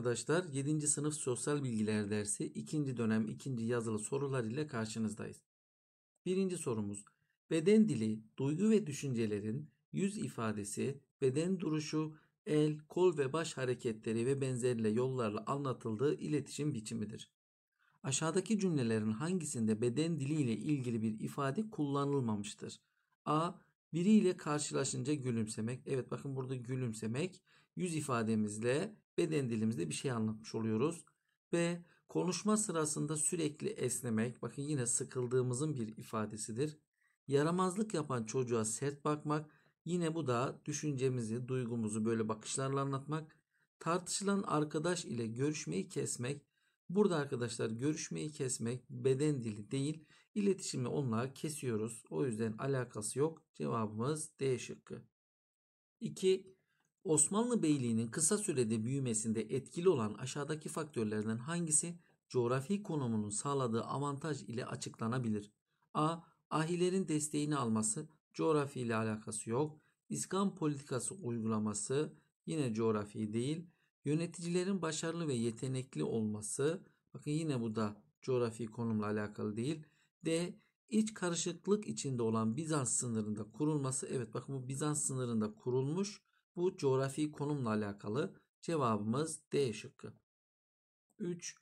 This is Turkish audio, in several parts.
arkadaşlar 7. sınıf sosyal bilgiler dersi 2. dönem 2. yazılı sorular ile karşınızdayız. 1. sorumuz beden dili, duygu ve düşüncelerin yüz ifadesi, beden duruşu, el, kol ve baş hareketleri ve benzerle yollarla anlatıldığı iletişim biçimidir. Aşağıdaki cümlelerin hangisinde beden dili ile ilgili bir ifade kullanılmamıştır? A. Biriyle karşılaşınca gülümsemek. Evet bakın burada gülümsemek yüz ifademizle beden dilimizde bir şey anlatmış oluyoruz. ve Konuşma sırasında sürekli esnemek, bakın yine sıkıldığımızın bir ifadesidir. Yaramazlık yapan çocuğa sert bakmak, yine bu da düşüncemizi, duygumuzu böyle bakışlarla anlatmak. Tartışılan arkadaş ile görüşmeyi kesmek, burada arkadaşlar görüşmeyi kesmek beden dili değil, iletişimi onunla kesiyoruz. O yüzden alakası yok. Cevabımız D şıkkı. 2. Osmanlı Beyliği'nin kısa sürede büyümesinde etkili olan aşağıdaki faktörlerden hangisi coğrafi konumunun sağladığı avantaj ile açıklanabilir? A. Ahilerin desteğini alması coğrafi ile alakası yok. İskan politikası uygulaması yine coğrafi değil. Yöneticilerin başarılı ve yetenekli olması bakın yine bu da coğrafi konumla alakalı değil. D. İç karışıklık içinde olan Bizans sınırında kurulması evet bakın bu Bizans sınırında kurulmuş bu coğrafi konumla alakalı cevabımız D şıkkı. 3.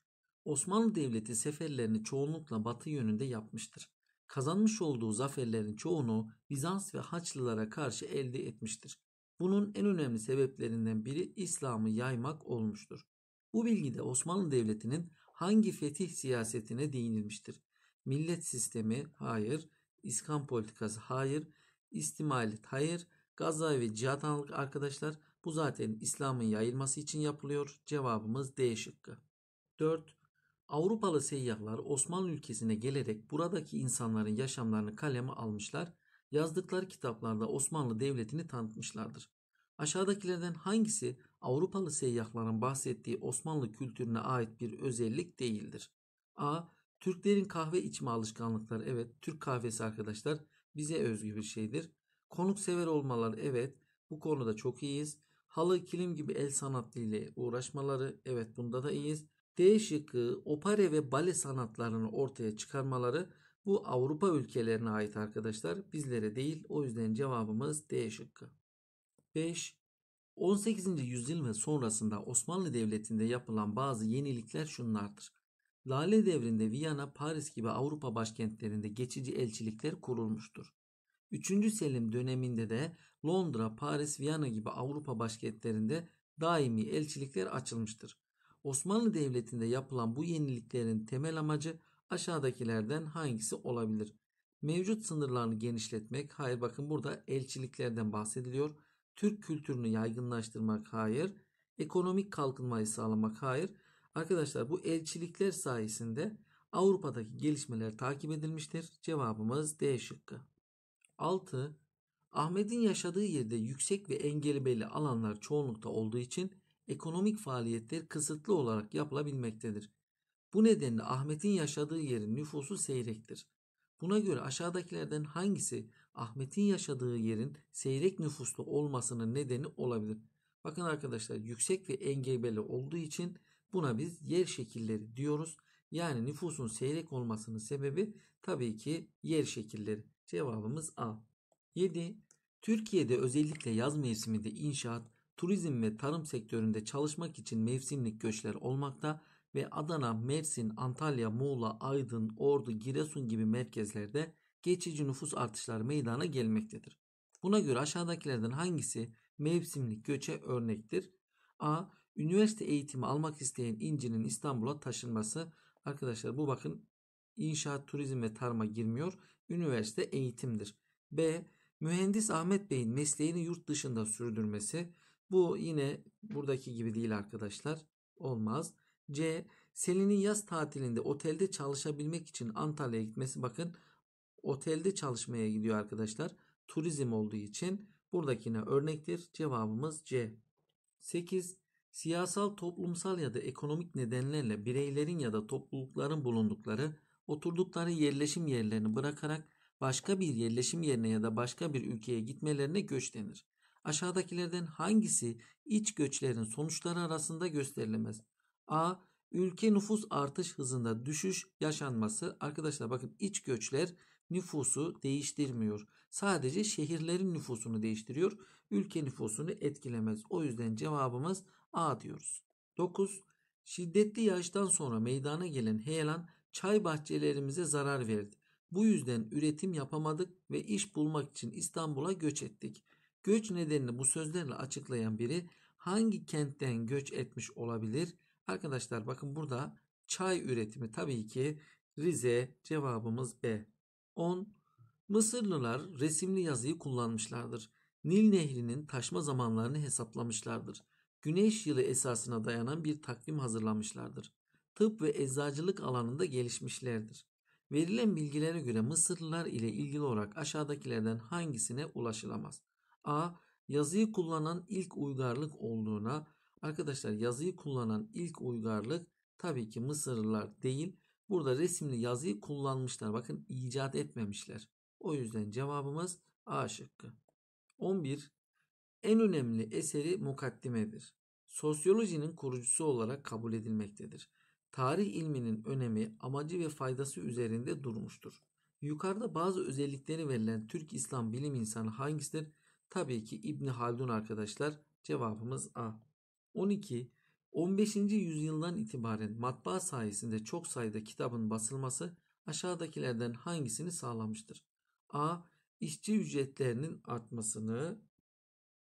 Osmanlı Devleti seferlerini çoğunlukla batı yönünde yapmıştır. Kazanmış olduğu zaferlerin çoğunu Bizans ve Haçlılara karşı elde etmiştir. Bunun en önemli sebeplerinden biri İslam'ı yaymak olmuştur. Bu bilgide Osmanlı Devleti'nin hangi fetih siyasetine değinilmiştir? Millet sistemi hayır, iskan politikası hayır, istimalet hayır, Gazze ve cihatanalık arkadaşlar bu zaten İslam'ın yayılması için yapılıyor. Cevabımız D şıkkı. 4. Avrupalı seyyahlar Osmanlı ülkesine gelerek buradaki insanların yaşamlarını kaleme almışlar. Yazdıkları kitaplarda Osmanlı Devleti'ni tanıtmışlardır. Aşağıdakilerden hangisi Avrupalı seyyahların bahsettiği Osmanlı kültürüne ait bir özellik değildir? A. Türklerin kahve içme alışkanlıkları evet Türk kahvesi arkadaşlar bize özgü bir şeydir. Konuksever olmaları evet bu konuda çok iyiyiz. Halı, kilim gibi el sanatı uğraşmaları evet bunda da iyiyiz. D şıkkı opare ve bale sanatlarını ortaya çıkarmaları bu Avrupa ülkelerine ait arkadaşlar. Bizlere değil. O yüzden cevabımız D şıkkı. 5. 18. yüzyıl ve sonrasında Osmanlı Devleti'nde yapılan bazı yenilikler şunlardır. Lale devrinde Viyana, Paris gibi Avrupa başkentlerinde geçici elçilikler kurulmuştur. 3. Selim döneminde de Londra, Paris, Viyana gibi Avrupa başkentlerinde daimi elçilikler açılmıştır. Osmanlı Devleti'nde yapılan bu yeniliklerin temel amacı aşağıdakilerden hangisi olabilir? Mevcut sınırlarını genişletmek, hayır bakın burada elçiliklerden bahsediliyor. Türk kültürünü yaygınlaştırmak, hayır. Ekonomik kalkınmayı sağlamak, hayır. Arkadaşlar bu elçilikler sayesinde Avrupa'daki gelişmeler takip edilmiştir. Cevabımız D şıkkı. 6. Ahmet'in yaşadığı yerde yüksek ve engelbeli alanlar çoğunlukta olduğu için ekonomik faaliyetler kısıtlı olarak yapılabilmektedir. Bu nedenle Ahmet'in yaşadığı yerin nüfusu seyrektir. Buna göre aşağıdakilerden hangisi Ahmet'in yaşadığı yerin seyrek nüfuslu olmasının nedeni olabilir? Bakın arkadaşlar yüksek ve engebeli olduğu için buna biz yer şekilleri diyoruz. Yani nüfusun seyrek olmasının sebebi tabii ki yer şekilleri. Cevabımız A. 7. Türkiye'de özellikle yaz mevsiminde inşaat, turizm ve tarım sektöründe çalışmak için mevsimlik göçler olmakta ve Adana, Mersin, Antalya, Muğla, Aydın, Ordu, Giresun gibi merkezlerde geçici nüfus artışları meydana gelmektedir. Buna göre aşağıdakilerden hangisi mevsimlik göçe örnektir? A. Üniversite eğitimi almak isteyen İnci'nin İstanbul'a taşınması. Arkadaşlar bu bakın İnşaat, turizm ve tarıma girmiyor. Üniversite eğitimdir. B. Mühendis Ahmet Bey'in mesleğini yurt dışında sürdürmesi. Bu yine buradaki gibi değil arkadaşlar. Olmaz. C. Selin'in yaz tatilinde otelde çalışabilmek için Antalya'ya gitmesi. Bakın otelde çalışmaya gidiyor arkadaşlar. Turizm olduğu için buradakine örnektir. Cevabımız C. 8. Siyasal, toplumsal ya da ekonomik nedenlerle bireylerin ya da toplulukların bulundukları oturdukları yerleşim yerlerini bırakarak başka bir yerleşim yerine ya da başka bir ülkeye gitmelerine göç denir. Aşağıdakilerden hangisi iç göçlerin sonuçları arasında gösterilemez? A. Ülke nüfus artış hızında düşüş yaşanması. Arkadaşlar bakın iç göçler nüfusu değiştirmiyor. Sadece şehirlerin nüfusunu değiştiriyor. Ülke nüfusunu etkilemez. O yüzden cevabımız A diyoruz. 9. Şiddetli yağıştan sonra meydana gelen heyelan çay bahçelerimize zarar verdi. Bu yüzden üretim yapamadık ve iş bulmak için İstanbul'a göç ettik. Göç nedenini bu sözlerle açıklayan biri hangi kentten göç etmiş olabilir? Arkadaşlar bakın burada çay üretimi tabii ki Rize cevabımız B. 10. Mısırlılar resimli yazıyı kullanmışlardır. Nil Nehri'nin taşma zamanlarını hesaplamışlardır. Güneş yılı esasına dayanan bir takvim hazırlamışlardır tıp ve eczacılık alanında gelişmişlerdir. Verilen bilgilere göre Mısırlılar ile ilgili olarak aşağıdakilerden hangisine ulaşılamaz? A. Yazıyı kullanan ilk uygarlık olduğuna arkadaşlar yazıyı kullanan ilk uygarlık tabii ki Mısırlılar değil. Burada resimli yazıyı kullanmışlar. Bakın icat etmemişler. O yüzden cevabımız A şıkkı. 11. En önemli eseri mukaddimedir. Sosyolojinin kurucusu olarak kabul edilmektedir. Tarih ilminin önemi, amacı ve faydası üzerinde durmuştur. Yukarıda bazı özellikleri verilen Türk İslam bilim insanı hangisidir? Tabii ki İbn Haldun arkadaşlar. Cevabımız A. 12. 15. yüzyıldan itibaren matbaa sayesinde çok sayıda kitabın basılması aşağıdakilerden hangisini sağlamıştır? A. İşçi ücretlerinin artmasını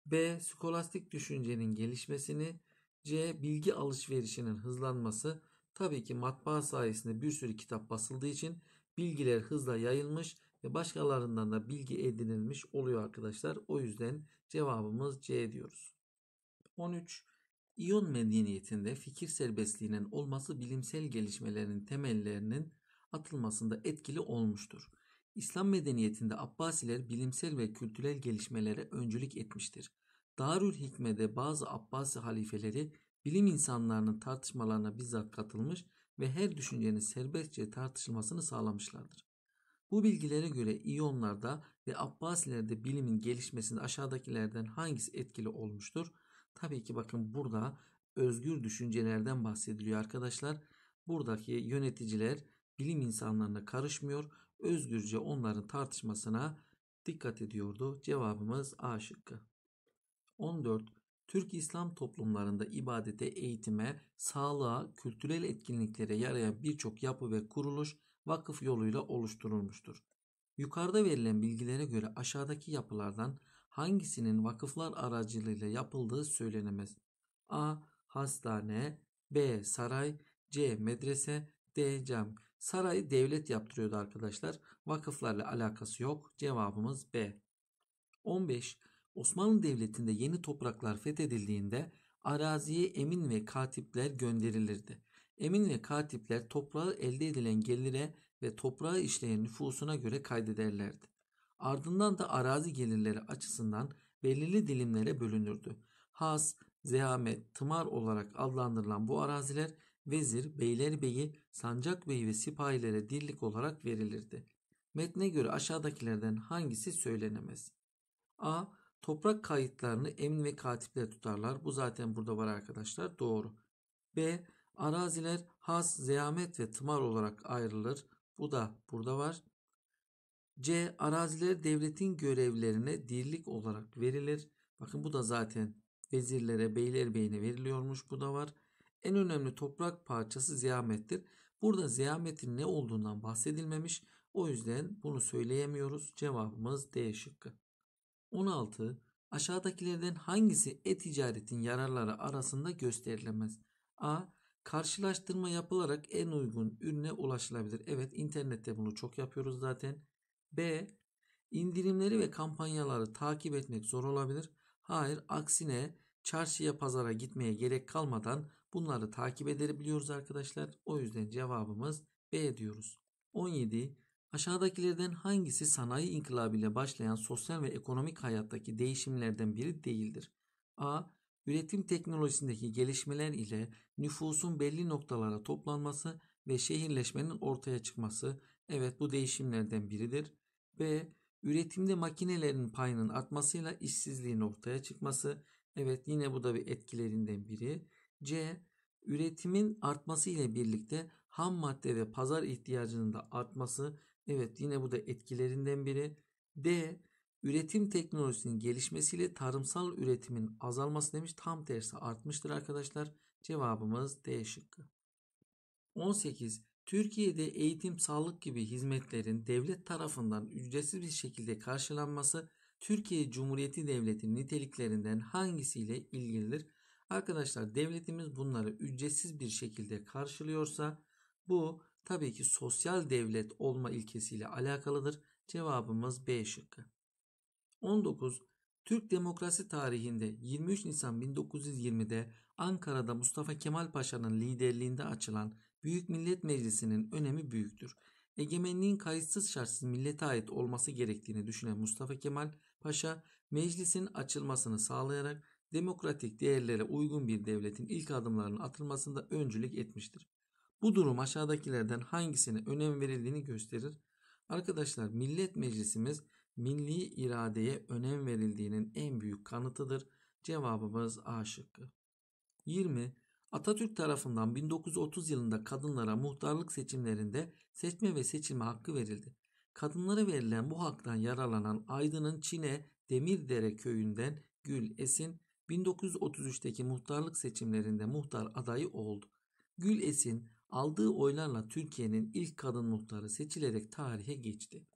B. Skolastik düşüncenin gelişmesini C. Bilgi alışverişinin hızlanması Tabii ki matbaa sayesinde bir sürü kitap basıldığı için bilgiler hızla yayılmış ve başkalarından da bilgi edinilmiş oluyor arkadaşlar. O yüzden cevabımız C diyoruz. 13. İyon medeniyetinde fikir serbestliğinin olması bilimsel gelişmelerin temellerinin atılmasında etkili olmuştur. İslam medeniyetinde Abbasiler bilimsel ve kültürel gelişmelere öncülük etmiştir. Darül Hikme'de bazı Abbasi halifeleri bilim insanlarının tartışmalarına bizzat katılmış ve her düşüncenin serbestçe tartışılmasını sağlamışlardır. Bu bilgilere göre İyonlarda ve Abbasilerde bilimin gelişmesinde aşağıdakilerden hangisi etkili olmuştur? Tabii ki bakın burada özgür düşüncelerden bahsediliyor arkadaşlar. Buradaki yöneticiler bilim insanlarına karışmıyor, özgürce onların tartışmasına dikkat ediyordu. Cevabımız A şıkkı. 14. Türk İslam toplumlarında ibadete, eğitime, sağlığa, kültürel etkinliklere yarayan birçok yapı ve kuruluş vakıf yoluyla oluşturulmuştur. Yukarıda verilen bilgilere göre aşağıdaki yapılardan hangisinin vakıflar aracılığıyla yapıldığı söylenemez. A. Hastane B. Saray C. Medrese D. Cam Sarayı devlet yaptırıyordu arkadaşlar. Vakıflarla alakası yok. Cevabımız B. 15. Osmanlı Devleti'nde yeni topraklar fethedildiğinde araziye emin ve katipler gönderilirdi. Emin ve katipler toprağı elde edilen gelire ve toprağı işleyen nüfusuna göre kaydederlerdi. Ardından da arazi gelirleri açısından belirli dilimlere bölünürdü. Has, zehamet, tımar olarak adlandırılan bu araziler vezir, beylerbeyi, sancakbeyi ve sipahilere dirlik olarak verilirdi. Metne göre aşağıdakilerden hangisi söylenemez? A. Toprak kayıtlarını emin ve katipler tutarlar. Bu zaten burada var arkadaşlar. Doğru. B. Araziler has, zeyamet ve tımar olarak ayrılır. Bu da burada var. C. Araziler devletin görevlerine dirlik olarak verilir. Bakın bu da zaten vezirlere, beyler beyine veriliyormuş. Bu da var. En önemli toprak parçası ziyamettir. Burada ziyametin ne olduğundan bahsedilmemiş. O yüzden bunu söyleyemiyoruz. Cevabımız D şıkkı. 16. Aşağıdakilerden hangisi e-ticaretin yararları arasında gösterilemez? A. Karşılaştırma yapılarak en uygun ürüne ulaşılabilir. Evet internette bunu çok yapıyoruz zaten. B. İndirimleri ve kampanyaları takip etmek zor olabilir. Hayır aksine çarşıya pazara gitmeye gerek kalmadan bunları takip edebiliyoruz arkadaşlar. O yüzden cevabımız B diyoruz. 17. Aşağıdakilerden hangisi sanayi inkılabıyla başlayan sosyal ve ekonomik hayattaki değişimlerden biri değildir? A. Üretim teknolojisindeki gelişmeler ile nüfusun belli noktalara toplanması ve şehirleşmenin ortaya çıkması evet bu değişimlerden biridir. B. Üretimde makinelerin payının artmasıyla işsizliğin ortaya çıkması evet yine bu da bir etkilerinden biri. C. Üretimin artması ile birlikte ham madde ve pazar ihtiyacının da artması Evet yine bu da etkilerinden biri. D. Üretim teknolojisinin gelişmesiyle tarımsal üretimin azalması demiş. Tam tersi artmıştır arkadaşlar. Cevabımız D şıkkı. 18. Türkiye'de eğitim, sağlık gibi hizmetlerin devlet tarafından ücretsiz bir şekilde karşılanması Türkiye Cumhuriyeti Devleti niteliklerinden hangisiyle ilgilidir? Arkadaşlar devletimiz bunları ücretsiz bir şekilde karşılıyorsa bu tabii ki sosyal devlet olma ilkesiyle alakalıdır. Cevabımız B şıkkı. 19. Türk demokrasi tarihinde 23 Nisan 1920'de Ankara'da Mustafa Kemal Paşa'nın liderliğinde açılan Büyük Millet Meclisi'nin önemi büyüktür. Egemenliğin kayıtsız şartsız millete ait olması gerektiğini düşünen Mustafa Kemal Paşa meclisin açılmasını sağlayarak demokratik değerlere uygun bir devletin ilk adımlarının atılmasında öncülük etmiştir. Bu durum aşağıdakilerden hangisine önem verildiğini gösterir. Arkadaşlar Millet Meclisimiz milli iradeye önem verildiğinin en büyük kanıtıdır. Cevabımız A şıkkı. 20. Atatürk tarafından 1930 yılında kadınlara muhtarlık seçimlerinde seçme ve seçilme hakkı verildi. Kadınlara verilen bu haktan yararlanan Aydın'ın Çin'e Demirdere köyünden Gül Esin 1933'teki muhtarlık seçimlerinde muhtar adayı oldu. Gül Esin aldığı oylarla Türkiye'nin ilk kadın muhtarı seçilerek tarihe geçti.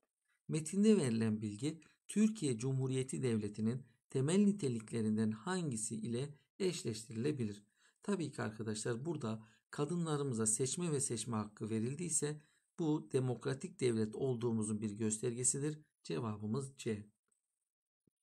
Metinde verilen bilgi Türkiye Cumhuriyeti Devleti'nin temel niteliklerinden hangisi ile eşleştirilebilir? Tabii ki arkadaşlar burada kadınlarımıza seçme ve seçme hakkı verildiyse bu demokratik devlet olduğumuzun bir göstergesidir. Cevabımız C.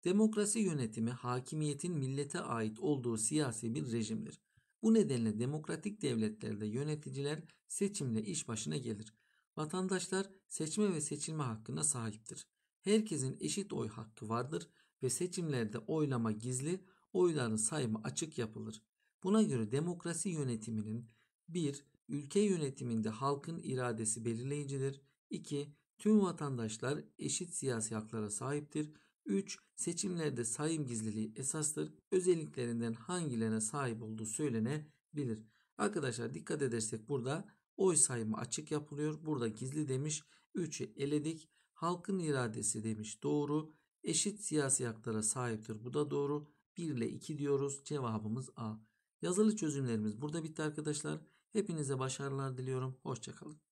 Demokrasi yönetimi hakimiyetin millete ait olduğu siyasi bir rejimdir. Bu nedenle demokratik devletlerde yöneticiler seçimle iş başına gelir. Vatandaşlar seçme ve seçilme hakkına sahiptir. Herkesin eşit oy hakkı vardır ve seçimlerde oylama gizli, oyların sayımı açık yapılır. Buna göre demokrasi yönetiminin 1. Ülke yönetiminde halkın iradesi belirleyicidir. 2. Tüm vatandaşlar eşit siyasi haklara sahiptir. 3 seçimlerde sayım gizliliği esastır. Özelliklerinden hangilerine sahip olduğu söylenebilir. Arkadaşlar dikkat edersek burada oy sayımı açık yapılıyor. Burada gizli demiş. 3'ü eledik. Halkın iradesi demiş. Doğru. Eşit siyasi haklara sahiptir. Bu da doğru. 1 ile 2 diyoruz. Cevabımız A. Yazılı çözümlerimiz burada bitti arkadaşlar. Hepinize başarılar diliyorum. Hoşçakalın.